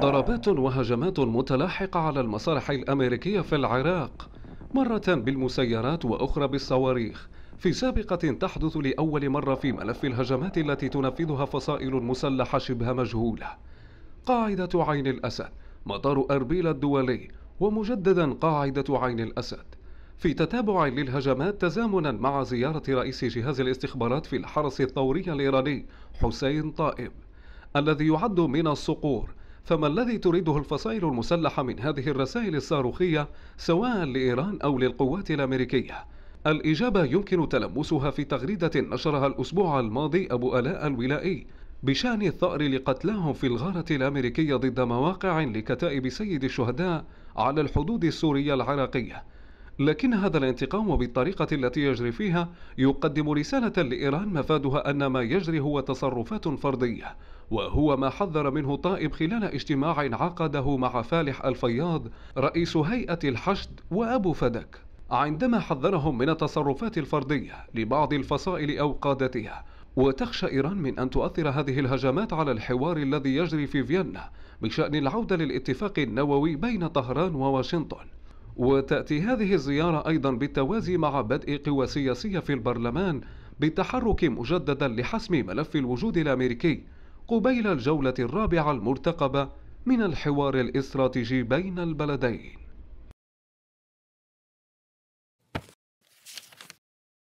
ضربات وهجمات متلاحقة على المصالح الأمريكية في العراق مرة بالمسيرات وأخرى بالصواريخ في سابقة تحدث لأول مرة في ملف الهجمات التي تنفذها فصائل مسلحة شبه مجهولة قاعدة عين الأسد مطار أربيل الدولي ومجددا قاعدة عين الأسد في تتابع للهجمات تزامنا مع زيارة رئيس جهاز الاستخبارات في الحرس الثوري الإيراني حسين طائب الذي يعد من الصقور فما الذي تريده الفصائل المسلحة من هذه الرسائل الصاروخية سواء لإيران أو للقوات الأمريكية؟ الإجابة يمكن تلمسها في تغريدة نشرها الأسبوع الماضي أبو ألاء الولائي بشأن الثأر لقتلاهم في الغارة الأمريكية ضد مواقع لكتائب سيد الشهداء على الحدود السورية العراقية لكن هذا الانتقام بالطريقة التي يجري فيها يقدم رسالة لإيران مفادها أن ما يجري هو تصرفات فردية وهو ما حذر منه طائب خلال اجتماع عقده مع فالح الفياض رئيس هيئة الحشد وأبو فدك عندما حذرهم من التصرفات الفردية لبعض الفصائل أو قادتها وتخشى إيران من أن تؤثر هذه الهجمات على الحوار الذي يجري في فيينا بشأن العودة للاتفاق النووي بين طهران وواشنطن وتأتي هذه الزيارة أيضا بالتوازي مع بدء قوى سياسية في البرلمان بالتحرك مجددا لحسم ملف الوجود الأمريكي قبيل الجولة الرابعة المرتقبة من الحوار الاستراتيجي بين البلدين